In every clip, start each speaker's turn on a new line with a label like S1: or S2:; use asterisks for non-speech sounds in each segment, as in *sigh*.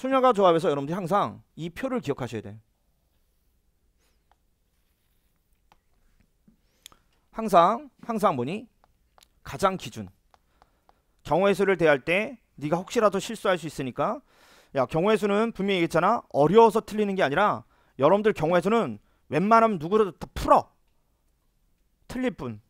S1: 수녀가 조합에서 여러분들이 항상 이 표를 기억하셔야 돼요. 항상 항상 뭐니? 가장 기준. 경우의 수를 대할 때 네가 혹시라도 실수할 수 있으니까 야 경우의 수는 분명히 얘기했잖아. 어려워서 틀리는 게 아니라 여러분들 경우의 수는 웬만하면 누구라도 다 풀어. 틀릴 뿐.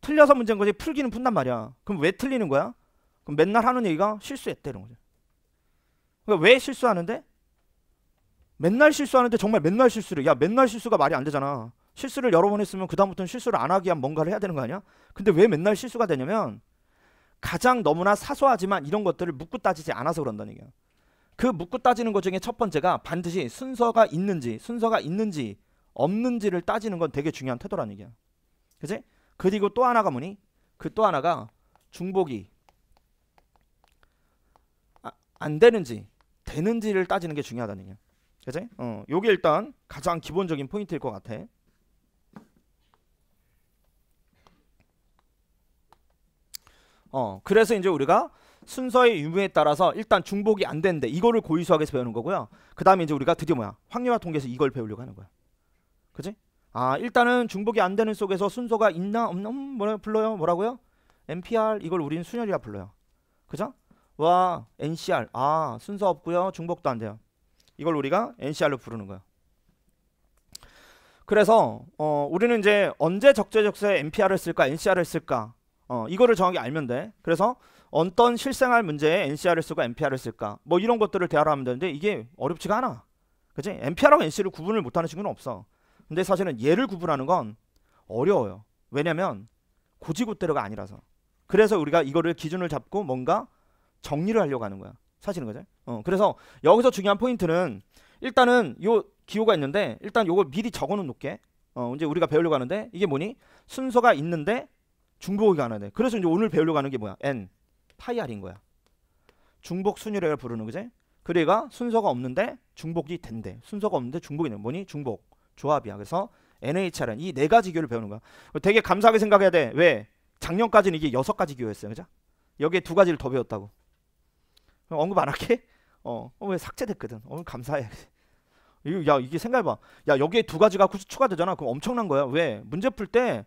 S1: 틀려서 문제인 거지 풀기는 푼단 말이야. 그럼 왜 틀리는 거야? 그럼 맨날 하는 얘기가 실수했대 이런 거죠. 그러니까 왜 실수하는데? 맨날 실수하는데 정말 맨날 실수를 야 맨날 실수가 말이 안 되잖아. 실수를 여러 번 했으면 그다음부터는 실수를 안 하기 위한 뭔가를 해야 되는 거 아니야? 근데 왜 맨날 실수가 되냐면 가장 너무나 사소하지만 이런 것들을 묻고 따지지 않아서 그런다는 얘기야. 그 묻고 따지는 것 중에 첫 번째가 반드시 순서가 있는지 순서가 있는지 없는지를 따지는 건 되게 중요한 태도라는 얘기야. 그지? 그리고 또 하나가 뭐니? 그 또 하나가 중복이 아, 안 되는지 되는지를 따지는 게 중요하다는 얘기야. 그지? 어, 요게 일단 가장 기본적인 포인트일 것 같아. 어, 그래서 이제 우리가 순서의 유무에 따라서 일단 중복이 안 되는데 이거를 고의수학에서 배우는 거고요. 그 다음에 이제 우리가 드디어 뭐야? 확률화 통계에서 이걸 배우려고 하는 거야. 그지? 아, 일단은 중복이 안 되는 속에서 순서가 있나 없나 음, 뭐라 불러요? 뭐라고요? NPR 이걸 우리는 순열이라 불러요. 그죠? 와 NCR 아 순서 없고요 중복도 안 돼요 이걸 우리가 NCR로 부르는 거야 그래서 어, 우리는 이제 언제 적재적소에 NPR을 쓸까 NCR을 쓸까 어, 이거를 정확히 알면 돼 그래서 어떤 실생활 문제에 NCR을 쓰고 NPR을 쓸까 뭐 이런 것들을 대화를 하면 되는데 이게 어렵지가 않아 그치? NPR하고 NC를 구분을 못하는 친구는 없어 근데 사실은 얘를 구분하는 건 어려워요 왜냐면 고지고대로가 아니라서 그래서 우리가 이거를 기준을 잡고 뭔가 정리를 하려고 하는 거야. 사실은 거죠. 어, 그래서 여기서 중요한 포인트는 일단은 요 기호가 있는데 일단 요걸 미리 적어놓은 게 어, 이제 우리가 배우려고 하는데 이게 뭐니? 순서가 있는데 중복이 가는데. 그래서 이제 오늘 배우려고 하는 게 뭐야? n 파이 r인 거야. 중복 순위를 부르는 거지. 그래가 그러니까 순서가 없는데 중복이 된대. 순서가 없는데 중복이네. 뭐니? 중복 조합이야. 그래서 NHR은 이 네 가지 기호를 배우는 거야. 되게 감사하게 생각해야 돼. 왜? 작년까지는 이게 여섯 가지 기호였어요. 그죠? 여기에 두 가지를 더 배웠다고. 언급 안 할게. 어, 어, 왜 삭제됐거든. 어, 감사해. *laughs* 야 이게 생각해봐. 야 여기에 두 가지가 추가되잖아. 그럼 엄청난 거야. 왜? 문제 풀 때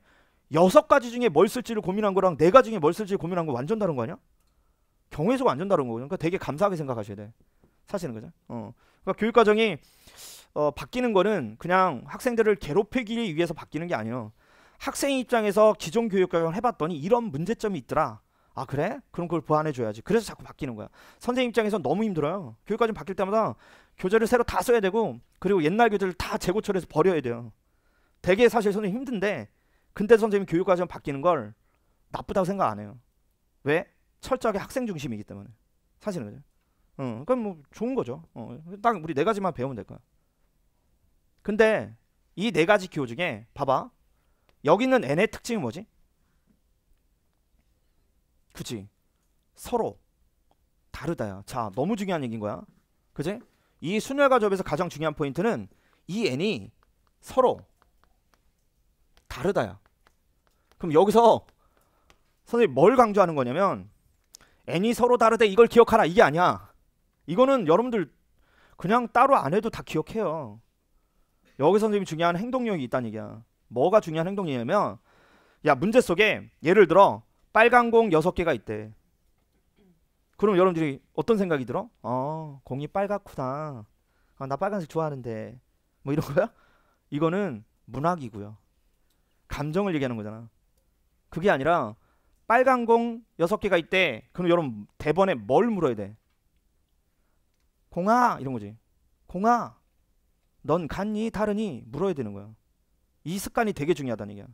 S1: 여섯 가지 중에 뭘 쓸지를 고민한 거랑 네 가지 중에 뭘 쓸지 고민한 거 완전 다른 거 아니야? 경우의 수가 완전 다른 거고. 거 그러니까 되게 감사하게 생각하셔야 돼. 사실은 그죠? 어. 그러니까 교육 과정이 어, 바뀌는 거는 그냥 학생들을 괴롭히기 위해서 바뀌는 게 아니에요. 학생 입장에서 기존 교육 과정을 해봤더니 이런 문제점이 있더라. 아 그래? 그럼 그걸 보완해줘야지. 그래서 자꾸 바뀌는 거야. 선생님 입장에선 너무 힘들어요. 교육과정 바뀔 때마다 교재를 새로 다 써야 되고 그리고 옛날 교재를 다 재고처리해서 버려야 돼요. 되게 사실 선생님 힘든데 근데 선생님 교육과정 바뀌는 걸 나쁘다고 생각 안 해요. 왜? 철저하게 학생 중심이기 때문에 사실은 그죠. 어, 그럼 뭐 좋은 거죠. 어, 딱 우리 네 가지만 배우면 될 거야. 근데 이 네 가지 기호 중에 봐봐 여기 있는 n의 특징이 뭐지? 그치? 서로 다르다야. 자, 너무 중요한 얘기인 거야. 그지? 이 순열과 합에서 가장 중요한 포인트는 이 n이 서로 다르다야. 그럼 여기서 선생님 뭘 강조하는 거냐면 n이 서로 다르다 이걸 기억하라 이게 아니야. 이거는 여러분들 그냥 따로 안 해도 다 기억해요. 여기서 선생님이 중요한 행동력이 있다는 얘기야. 뭐가 중요한 행동이냐면 야 문제 속에 예를 들어 빨간 공 6개가 있대. 그럼 여러분들이 어떤 생각이 들어? 어, 공이 빨갛구나. 아, 나 빨간색 좋아하는데. 뭐 이런 *laughs* 거야? 이거는 문학이고요. 감정을 얘기하는 거잖아. 그게 아니라 빨간 공 6개가 있대. 그럼 여러분 대번에 뭘 물어야 돼? 공아 이런 거지. 공아 넌 갔니 다르니 물어야 되는 거야. 이 습관이 되게 중요하다는 얘기야.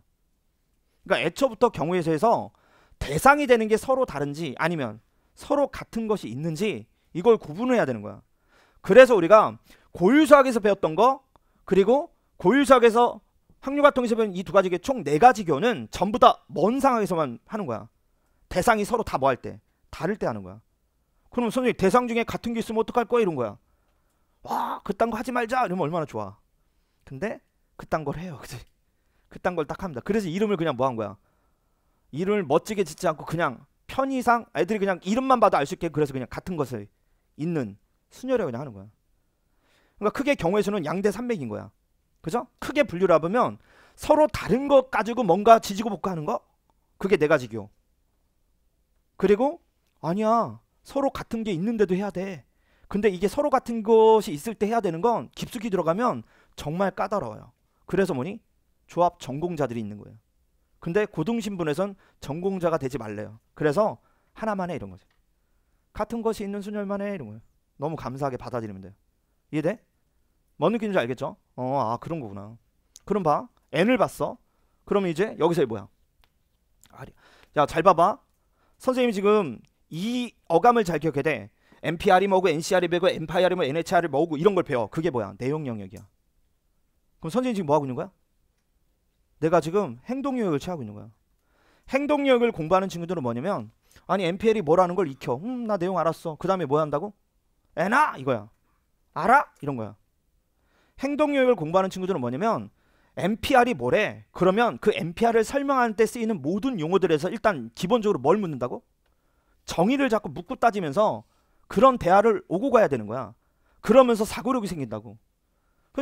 S1: 그러니까 애초부터 경우에서 해서 대상이 되는 게 서로 다른지 아니면 서로 같은 것이 있는지 이걸 구분해야 되는 거야. 그래서 우리가 고유수학에서 배웠던 거 그리고 고유수학에서 학류가 통에서 배운 이 두 가지 교총네 가지 교는 전부 다 먼 상황에서만 하는 거야. 대상이 서로 다 뭐 할 때? 다를 때 하는 거야. 그럼 선생님 대상 중에 같은 게 있으면 어떡할 거야 이런 거야. 와 그딴 거 하지 말자 이러면 얼마나 좋아. 근데 그딴 걸 해요. *laughs* 그치? 그딴 걸 딱 합니다. 그래서 이름을 그냥 뭐 한 거야. 이름을 멋지게 짓지 않고 그냥 편의상 애들이 그냥 이름만 봐도 알 수 있게 그래서 그냥 같은 것을 있는 순열이라고 그냥 하는 거야. 그러니까 크게 경우의 수는 양대 산맥인 거야. 그죠? 크게 분류를 하면 서로 다른 것 가지고 뭔가 지지고 볶고 하는 거? 그게 네 가지교. 그리고 아니야. 서로 같은 게 있는데도 해야 돼. 근데 이게 서로 같은 것이 있을 때 해야 되는 건 깊숙이 들어가면 정말 까다로워요. 그래서 뭐니? 조합 전공자들이 있는 거예요. 근데 고등신분에선 전공자가 되지 말래요. 그래서 하나만 해 이런 거죠. 같은 것이 있는 순열만 해 이런 거예요. 너무 감사하게 받아들이면 돼요. 이해돼? 뭔 느낌인지 알겠죠? 어, 아 그런 거구나. 그럼 봐. n을 봤어. 그러면 이제 여기서 뭐야? 야, 잘 봐봐. 선생님이 지금 이 어감을 잘 기억해야 돼. NPR이 뭐고 NCR이 뭐고 n p r 이뭐고 NHR이 뭐고 이런 걸 배워. 그게 뭐야? 내용 영역이야. 그럼 선생님 지금 뭐 하고 있는 거야? 내가 지금 행동요역을 취하고 있는 거야. 행동요역을 공부하는 친구들은 뭐냐면 아니 MPL이 뭐라는 걸 익혀. 음, 나 내용 알았어. 그 다음에 뭐 한다고? 에나 이거야. 알아? 이런 거야. 행동요역을 공부하는 친구들은 뭐냐면 m p r 이 뭐래? 그러면 그 m p r 을 설명하는 때 쓰이는 모든 용어들에서 일단 기본적으로 뭘 묻는다고? 정의를 자꾸 묻고 따지면서 그런 대화를 오고 가야 되는 거야. 그러면서 사고력이 생긴다고.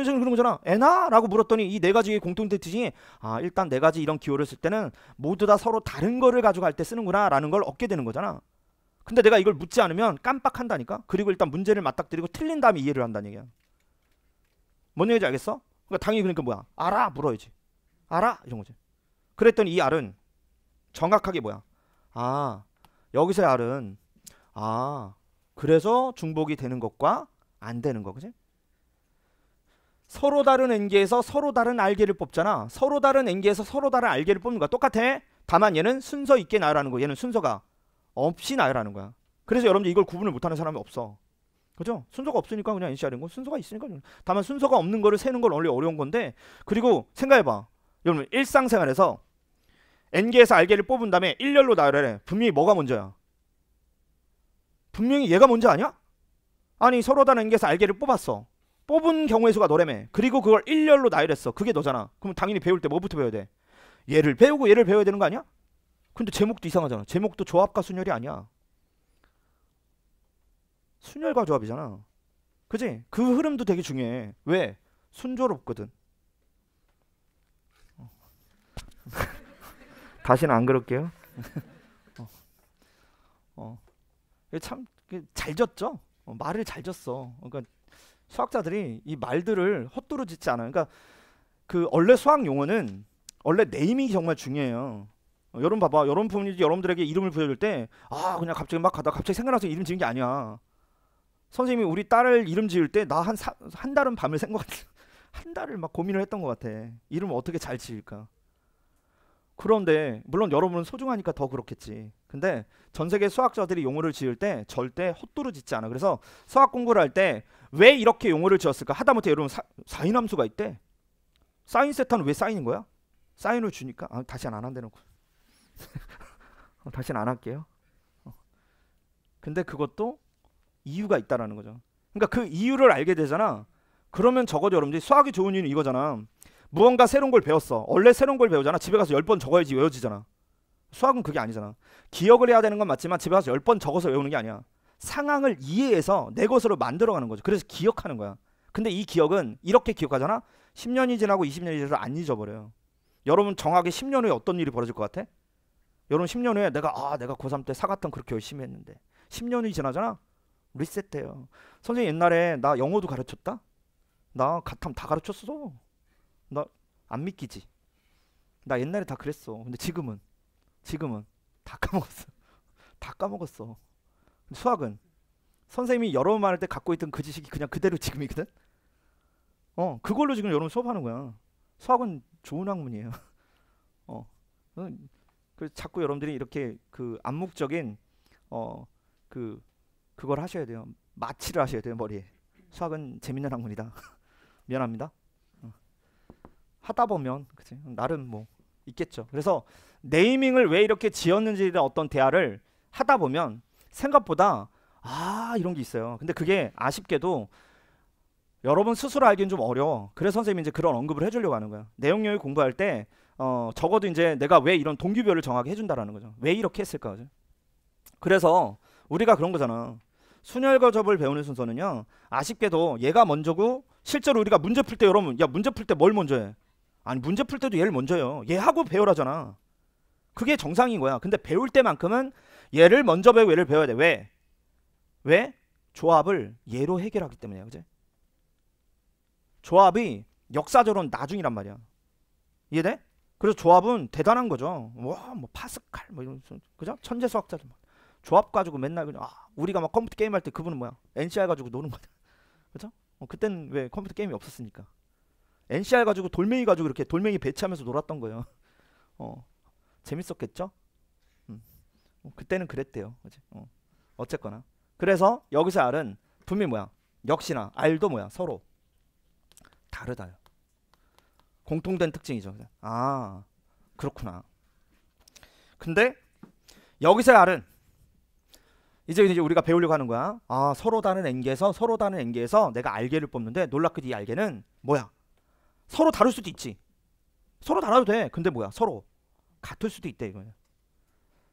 S1: 선생님 그런 거잖아. 애나 라고 물었더니 이 네 가지의 공통된 특징이 아 일단 네 가지 이런 기호를 쓸 때는 모두 다 서로 다른 거를 가져갈 때 쓰는구나 라는 걸 얻게 되는 거잖아. 근데 내가 이걸 묻지 않으면 깜빡한다니까. 그리고 일단 문제를 맞닥뜨리고 틀린 다음에 이해를 한다는 얘기야. 뭔 얘기인지 알겠어? 그러니까 당연히 그러니까 뭐야? 알아 물어야지. 알아 이런 거지. 그랬더니 이 알은 정확하게 뭐야? 아 여기서의 알은 아 그래서 중복이 되는 것과 안 되는 거 그지? 서로 다른 N개에서 서로 다른 R개를 뽑잖아. 서로 다른 N개에서 서로 다른 R개를 뽑는 거야. 똑같아. 다만 얘는 순서 있게 나열하는 거야. 얘는 순서가 없이 나열하는 거야. 그래서 여러분들 이걸 구분을 못하는 사람이 없어. 그죠? 순서가 없으니까 그냥 NCR인 거. 순서가 있으니까. 그냥. 다만 순서가 없는 거를 세는 건 원래 어려운 건데 그리고 생각해봐. 여러분 일상생활에서 N개에서 R개를 뽑은 다음에 일렬로 나열해. 분명히 뭐가 먼저야? 분명히 얘가 먼저 아니야? 아니 서로 다른 N개에서 R개를 뽑았어. 뽑은 경우의 수가 너래매 그리고 그걸 일렬로 나열했어 그게 너잖아 그럼 당연히 배울 때 뭐부터 배워야 돼 얘를 배우고 얘를 배워야 되는 거 아니야? 근데 제목도 이상하잖아 제목도 조합과 순열이 아니야 순열과 조합이잖아 그지? 그 흐름도 되게 중요해 왜? 순조롭거든 어. *laughs* 다시는 안 그럴게요 *laughs* 어. 어. 참잘 졌죠? 어, 말을 잘 졌어 그러니까 수학자들이 이 말들을 헛두루 짓지 않아요. 그러니까 그 원래 수학 용어는 원래 네이밍이 정말 중요해요. 어, 여러분 봐봐. 여러분 여러분들에게 이름을 부여줄 때 아 그냥 갑자기 막 가다 갑자기 생각나서 이름 지은 게 아니야. 선생님이 우리 딸을 이름 지을 때 나 한 한 달은 밤을 샌 것 같아. *laughs* 한 달을 막 고민을 했던 것 같아. 이름 을 어떻게 잘 지을까. 그런데 물론 여러분은 소중하니까 더 그렇겠지. 근데 전 세계 수학자들이 용어를 지을 때 절대 헛도로 짓지 않아. 그래서 수학 공부를 할 때 왜 이렇게 용어를 지었을까? 하다못해 여러분 사, 인함수가 있대. 사인 세타는 왜 사인인 거야? 사인을 주니까 아, 다시는 안 한다는거. *laughs* 어, 다시는 안 할게요. 어. 근데 그것도 이유가 있다라는 거죠. 그러니까 그 이유를 알게 되잖아. 그러면 적어도 여러분들이 수학이 좋은 이유는 이거잖아. 무언가 새로운 걸 배웠어. 원래 새로운 걸 배우잖아. 집에 가서 1 0번 적어야지 외워지잖아. 수학은 그게 아니잖아. 기억을 해야 되는 건 맞지만 집에 가서 1 0번 적어서 외우는 게 아니야. 상황을 이해해서 내 것으로 만들어가는 거죠. 그래서 기억하는 거야. 근데 이 기억은 이렇게 기억하잖아. 10년이 지나고 20년이 지나서 안 잊어버려요. 여러분 정확히 10년 후에 어떤 일이 벌어질 것 같아? 여러분 10년 후에 내가 아 내가 고3 때 사갔던 그렇게 열심히 했는데 10년이 지나잖아. 리셋돼요. 선생님 옛날에 나 영어도 가르쳤다. 나 가탐 다 가르쳤어. 너안 믿기지. 나 옛날에 다 그랬어. 근데 지금은 지금은 다 *laughs* 까먹었어. 다 까먹었어. 수학은 선생님이 여러분 말할 때 갖고 있던 그 지식이 그냥 그대로 지금이거든. 어, 그걸로 지금 여러분 수업하는 거야. 수학은 좋은 학문이에요. *laughs* 어, 그래 자꾸 여러분들이 이렇게 그 암묵적인 어 그 그걸 하셔야 돼요. 마취를 하셔야 돼요 머리에. 수학은 재밌는 학문이다. *laughs* 미안합니다. 하다 보면 그치? 나름 뭐 있겠죠. 그래서 네이밍을 왜 이렇게 지었는지에 대한 어떤 대화를 하다 보면 생각보다 아 이런 게 있어요. 근데 그게 아쉽게도 여러분 스스로 알기는 좀 어려워. 그래서 선생님이 이제 그런 언급을 해주려고 하는 거야. 내용 요일 공부할 때 어, 적어도 이제 내가 왜 이런 동기별을 정하게 해준다라는 거죠. 왜 이렇게 했을까? 그죠? 그래서 우리가 그런 거잖아. 순열거접을 배우는 순서는요. 아쉽게도 얘가 먼저고 실제로 우리가 문제 풀 때 여러분 야 문제 풀 때 뭘 먼저 해? 아니 문제 풀 때도 얘를 먼저요. 얘하고 배우라잖아. 그게 정상인 거야. 근데 배울 때만큼은 얘를 먼저 배우고 얘를 배워야 돼. 왜? 왜? 조합을 얘로 해결하기 때문에야 그제? 조합이 역사적으로는 나중이란 말이야. 이해돼? 그래서 조합은 대단한 거죠. 와, 뭐 파스칼 뭐 이런 그죠? 천재 수학자들 막 조합 가지고 맨날 그냥 아, 우리가 막 컴퓨터 게임 할 때 그분은 뭐야? NCR 가지고 노는 거야. 그죠? 어, 그땐 왜 컴퓨터 게임이 없었으니까. NCR 가지고 돌멩이 가지고 이렇게 돌멩이 배치하면서 놀았던 거예요. *laughs* 어, 재밌었겠죠? 음. 어, 그때는 그랬대요. 그치? 어. 어쨌거나. 그래서 여기서 R은 분명 뭐야? 역시나 R도 뭐야? 서로 다르다요. 공통된 특징이죠. 아, 그렇구나. 근데 여기서 R은 이제 이제 우리가 배우려고 하는 거야. 아, 서로 다른 N계에서 서로 다른 N계에서 내가 알개를 뽑는데 놀랍게도 이 알개는 뭐야? 서로 다를 수도 있지. 서로 달아도 돼. 근데 뭐야? 서로 같을 수도 있대 이거야.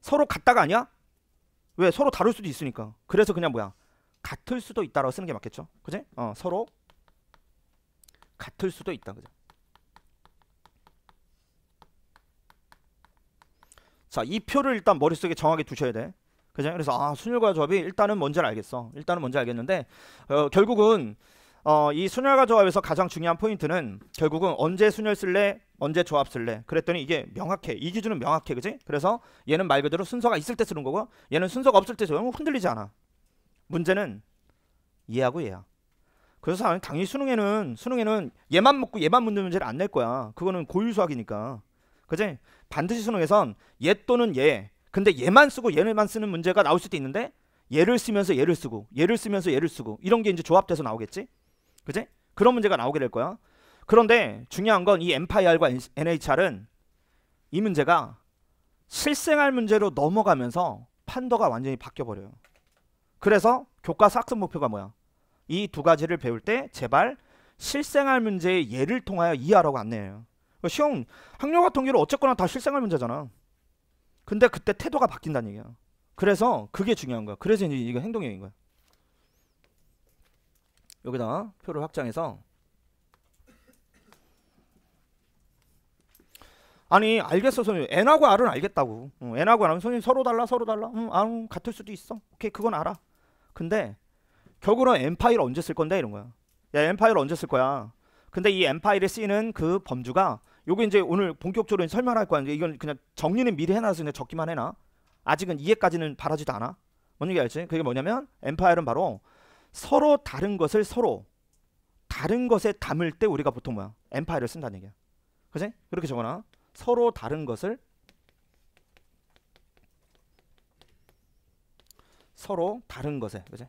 S1: 서로 같다가 아니야? 왜? 서로 다를 수도 있으니까. 그래서 그냥 뭐야? 같을 수도 있다라고 쓰는 게 맞겠죠? 그지? 어, 서로 같을 수도 있다. 그죠? 자, 이 표를 일단 머릿속에 정하게 두셔야 돼. 그죠? 그래서 아, 순열과조합이 일단은 뭔지 알겠어. 일단은 뭔지 알겠는데 어, 결국은 어, 이순혈과 조합에서 가장 중요한 포인트는 결국은 언제 순혈 쓸래 언제 조합 쓸래 그랬더니 이게 명확해 이 기준은 명확해 그지 그래서 얘는 말 그대로 순서가 있을 때 쓰는 거고 얘는 순서가 없을 때 쓰면 흔들리지 않아 문제는 얘하고 얘야 그래서 당연히 수능에는 수능에는 얘만 먹고 얘만 묻는 문제를 안 낼 거야 그거는 고유수학이니까 그지 반드시 수능에선 얘 또는 얘 근데 얘만 쓰고 얘만 쓰는 문제가 나올 수도 있는데 얘를 쓰면서 얘를 쓰고 얘를 쓰면서 얘를 쓰고 이런 게 이제 조합돼서 나오겠지 그지? 그런 문제가 나오게 될 거야. 그런데 중요한 건이 MPIR과 NHR은 이 문제가 실생활 문제로 넘어가면서 판도가 완전히 바뀌어 버려요. 그래서 교과서 학습 목표가 뭐야? 이 두 가지를 배울 때 제발 실생활 문제의 예를 통하여 이해하라고 안내해요. 그러니까 시험 학력 과 통계로 어쨌거나 다 실생활 문제잖아. 근데 그때 태도가 바뀐다는 얘기야. 그래서 그게 중요한 거야. 그래서 이제 이거 행동형인 거야. 여기다 표를 확장해서 아니 알겠어 선생님 n하고 r은 알겠다고 응, n하고 r은 선생님 서로 달라 서로 달라 응, 아, 응, 같을 수도 있어 오케이 그건 알아 근데 격으로 n 파일 언제 쓸 건데 이런 거야 야 n 파일 언제 쓸 거야 근데 이 n 파일에 쓰이는 그 범주가 요게 이제 오늘 본격적으로 설명할 거야 이건 그냥 정리는 미리 해놔서 그냥 적기만 해놔 아직은 이해까지는 바라지도 않아 뭔 얘기 알지 그게 뭐냐면 n 파일은 바로 서로 다른 것을 서로 다른 것에 담을 때 우리가 보통 뭐야? 엠파이를 쓴다는 얘기야. 그지? 그렇게 적어놔. 서로 다른 것을 서로 다른 것에 그지?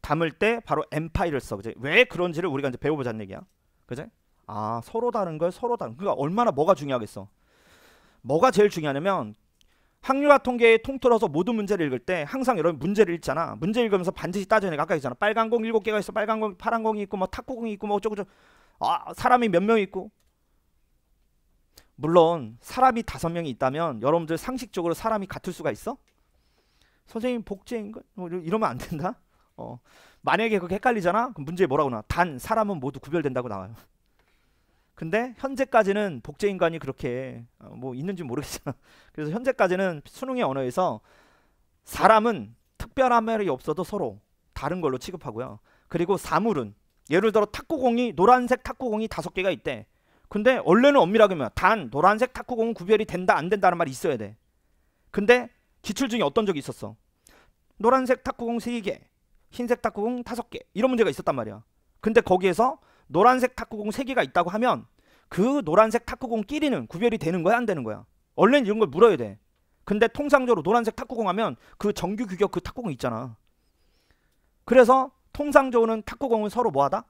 S1: 담을 때 바로 엠파이를 써. 그지? 왜 그런지를 우리가 이제 배워보자는 얘기야. 그지? 아 서로 다른 걸 서로 다른. 그러니까 얼마나 뭐가 중요하겠어? 뭐가 제일 중요하냐면 확률화 통계에 통틀어서 모든 문제를 읽을 때 항상 여러분 문제를 읽잖아. 문제 읽으면서 반드시 따져야 아까 얘기잖아. 빨간 공 일곱 개가 있어. 빨간 공, 파란 공이 있고 뭐 탁구 공이 있고 뭐 어쩌고 저쩌고. 아, 사람이 몇 명 있고. 물론 사람이 다섯 명이 있다면 여러분들 상식적으로 사람이 같을 수가 있어? 선생님 복제인 걸 뭐, 이러면 안 된다. 어. 만약에 그게 헷갈리잖아. 그럼 문제에 뭐라고 나단 사람은 모두 구별된다고 나와요. 근데 현재까지는 복제 인간이 그렇게 어, 뭐 있는지 모르겠어요 *laughs* 그래서 현재까지는 수능의 언어에서 사람은 특별한 매력이 없어도 서로 다른 걸로 취급하고요. 그리고 사물은 예를 들어 탁구공이 노란색 탁구공이 다섯 개가 있대. 근데 원래는 엄밀하게 보면 단 노란색 탁구공은 구별이 된다 안 된다는 말이 있어야 돼. 근데 기출 중에 어떤 적이 있었어. 노란색 탁구공 세개 흰색 탁구공 다섯 개 이런 문제가 있었단 말이야. 근데 거기에서 노란색 탁구공 3개가 있다고 하면 그 노란색 탁구공끼리는 구별이 되는 거야 안 되는 거야 원래는 이런 걸 물어야 돼 근데 통상적으로 노란색 탁구공 하면 그 정규 규격 그 탁구공 있잖아 그래서 통상적으로는 탁구공은 서로 뭐하다?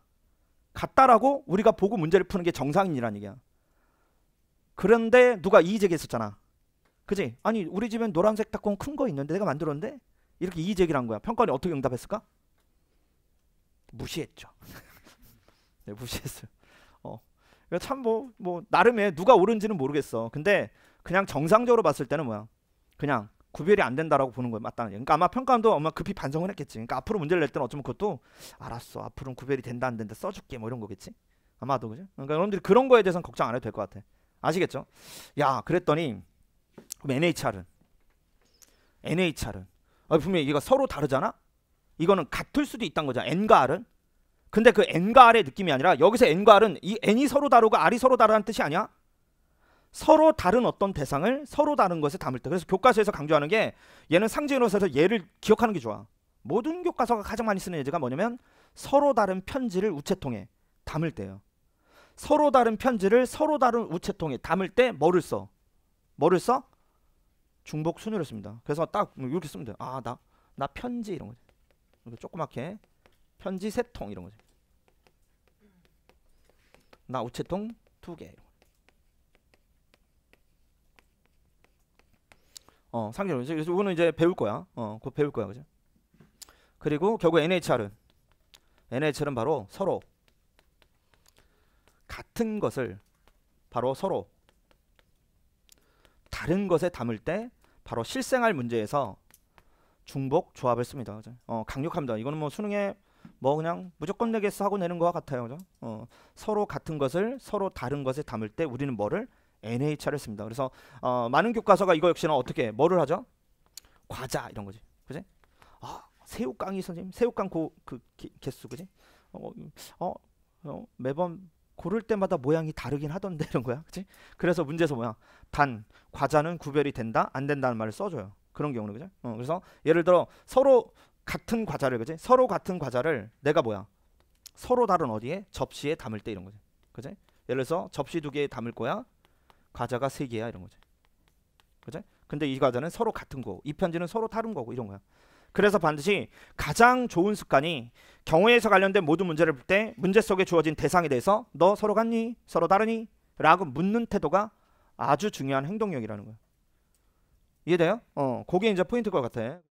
S1: 같다라고 우리가 보고 문제를 푸는 게정상인이라는 얘기야 그런데 누가 이의 제기했었잖아 그지? 아니 우리 집엔 노란색 탁구공 큰 거 있는데 내가 만들었는데 이렇게 이의 제기를 한 거야 평가원이 어떻게 응답했을까? 무시했죠 *laughs* 네, 무시했어요. 어. 그니까 참뭐뭐 뭐 나름의 누가 옳은지는 모르겠어. 근데 그냥 정상적으로 봤을 때는 뭐야? 그냥 구별이 안 된다라고 보는 거예요. 맞다는 얘기. 그러니까 아마 평가원도 아마 급히 반성을 했겠지. 그러니까 앞으로 문제를 낼 때는 어쩌면 그것도 알았어. 앞으로는 구별이 된다 안 된다 써줄게 뭐 이런 거겠지. 아마도 그죠? 그러니까 여러분들이 그런 거에 대해서는 걱정 안 해도 될 것 같아. 아시겠죠? 야 그랬더니 NHR은 NHR은 아, 분명히 이거 서로 다르잖아. 이거는 같을 수도 있다는 거잖아. N과 R은 근데 그 n과 r의 느낌이 아니라 여기서 n과 r은 이 n이 서로 다르고 r이 서로 다르다는 뜻이 아니야? 서로 다른 어떤 대상을 서로 다른 것에 담을 때 그래서 교과서에서 강조하는 게 얘는 상징으로서 얘를 기억하는 게 좋아 모든 교과서가 가장 많이 쓰는 예제가 뭐냐면 서로 다른 편지를 우체통에 담을 때예요 서로 다른 편지를 서로 다른 우체통에 담을 때 뭐를 써? 뭐를 써? 중복 순으로 씁니다 그래서 딱 이렇게 쓰면 돼요 아나 나 편지 이런 거죠 조그맣게 편지 세 통 이런 거죠 나 우체통 두개 어, 상계론. 그래 이거는 이제 배울 거야. 어, 곧 배울 거야. 그죠? 그리고 결국 NHR은 NHR은 바로 서로 같은 것을 바로 서로 다른 것에 담을 때 바로 실생활 문제에서 중복 조합을 씁니다. 그죠? 어, 강력합니다. 이거는 뭐 수능에 뭐 그냥 무조건 내겠어 하고 내는 것 같아요. 그죠? 어, 서로 같은 것을 서로 다른 것에 담을 때 우리는 뭐를 NH를 씁니다. 그래서 어, 많은 교과서가 이거 역시나 어떻게 뭐를 하죠? 과자 이런 거지. 그지? 어, 새우깡이 선생님. 새우깡 고, 그 개, 개수 그지? 어, 어, 어, 어, 매번 고를 때마다 모양이 다르긴 하던데 이런 거야. 그치? 그래서 문제에서 뭐야? 단, 과자는 구별이 된다, 안 된다는 말을 써줘요. 그런 경우는 그죠? 어, 그래서 예를 들어 서로 같은 과자를 그지 서로 같은 과자를 내가 뭐야 서로 다른 어디에 접시에 담을 때 이런 거지 그지 예를 들어서 접시 두 개에 담을 거야 과자가 세 개야 이런 거지 그지 근데 이 과자는 서로 같은 거고 이 편지는 서로 다른 거고 이런 거야 그래서 반드시 가장 좋은 습관이 경우에서 관련된 모든 문제를 볼 때 문제 속에 주어진 대상에 대해서 너 서로 같니 서로 다르니 라고 묻는 태도가 아주 중요한 행동력이라는 거야 이해돼요? 어, 그게 이제 포인트일 것 같아